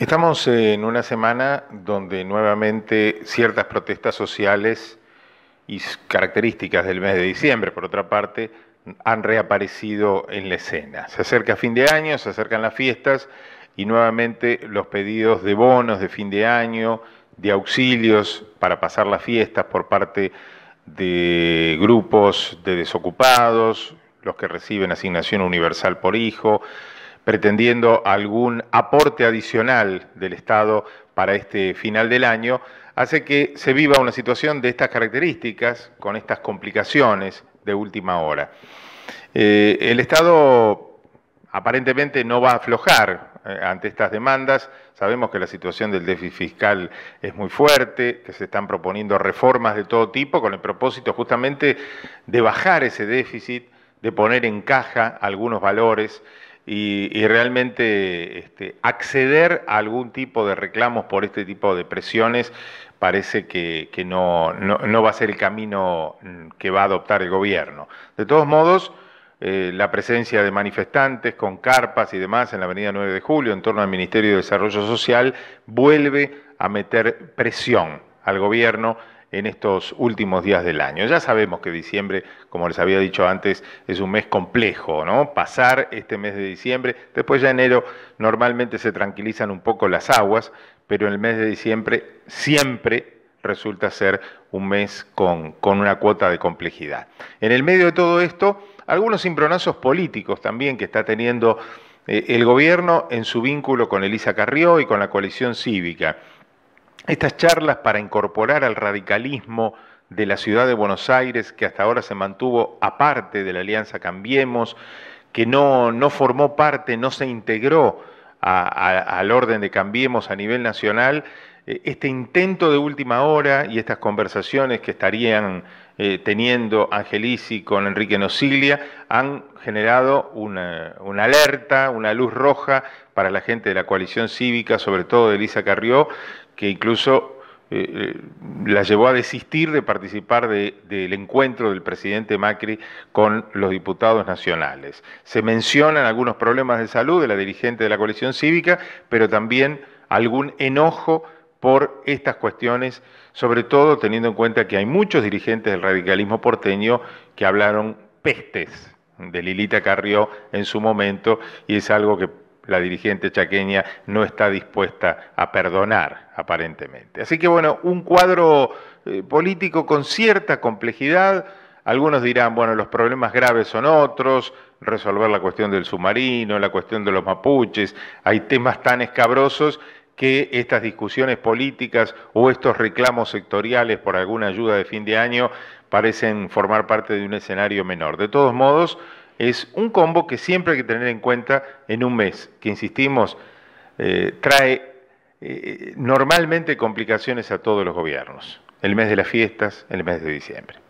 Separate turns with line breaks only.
Estamos en una semana donde nuevamente ciertas protestas sociales y características del mes de diciembre, por otra parte, han reaparecido en la escena. Se acerca fin de año, se acercan las fiestas y nuevamente los pedidos de bonos de fin de año, de auxilios para pasar las fiestas por parte de grupos de desocupados, los que reciben asignación universal por hijo, pretendiendo algún aporte adicional del Estado para este final del año, hace que se viva una situación de estas características, con estas complicaciones de última hora. Eh, el Estado aparentemente no va a aflojar eh, ante estas demandas. Sabemos que la situación del déficit fiscal es muy fuerte, que se están proponiendo reformas de todo tipo con el propósito justamente de bajar ese déficit, de poner en caja algunos valores y, realmente este, acceder a algún tipo de reclamos por este tipo de presiones parece que, no, va a ser el camino mm, que va a adoptar el gobierno. De todos modos, eh, la presencia de manifestantes con carpas y demás en la avenida 9 de julio en torno al Ministerio de Desarrollo Social vuelve a meter presión al gobierno en estos últimos días del año. Ya sabemos que diciembre, como les había dicho antes, es un mes complejo, ¿no? Pasar este mes de diciembre, después de enero normalmente se tranquilizan un poco las aguas, pero en el mes de diciembre siempre resulta ser un mes con, con una cuota de complejidad. En el medio de todo esto, algunos impronazos políticos también que está teniendo eh, el gobierno en su vínculo con Elisa Carrió y con la coalición cívica. Estas charlas para incorporar al radicalismo de la ciudad de Buenos Aires, que hasta ahora se mantuvo aparte de la Alianza Cambiemos, que no, no formó parte, no se integró al orden de Cambiemos a nivel nacional, eh, este intento de última hora y estas conversaciones que estarían eh, teniendo Angelisi con Enrique Nocilia, han generado una, una, alerta, una luz roja para la gente de la coalición cívica, sobre todo de Elisa Carrió, que incluso eh, eh, la llevó a desistir de participar del encuentro del presidente Macri con los diputados nacionales. Se mencionan algunos problemas de salud de la dirigente de la coalición cívica, pero también algún enojo por estas cuestiones, sobre todo teniendo en cuenta que hay muchos dirigentes del radicalismo porteño que hablaron pestes de Lilita Carrió en su momento y es algo que la dirigente chaqueña no está dispuesta a perdonar, aparentemente. Así que bueno, un cuadro eh, político con cierta complejidad. Algunos dirán, bueno, los problemas graves son otros, resolver la cuestión del submarino, la cuestión de los mapuches, hay temas tan escabrosos que estas discusiones políticas o estos reclamos sectoriales por alguna ayuda de fin de año parecen formar parte de un escenario menor. De todos modos, es un combo que siempre hay que tener en cuenta en un mes, que insistimos, eh, trae eh, normalmente complicaciones a todos los gobiernos. El mes de las fiestas, el mes de diciembre.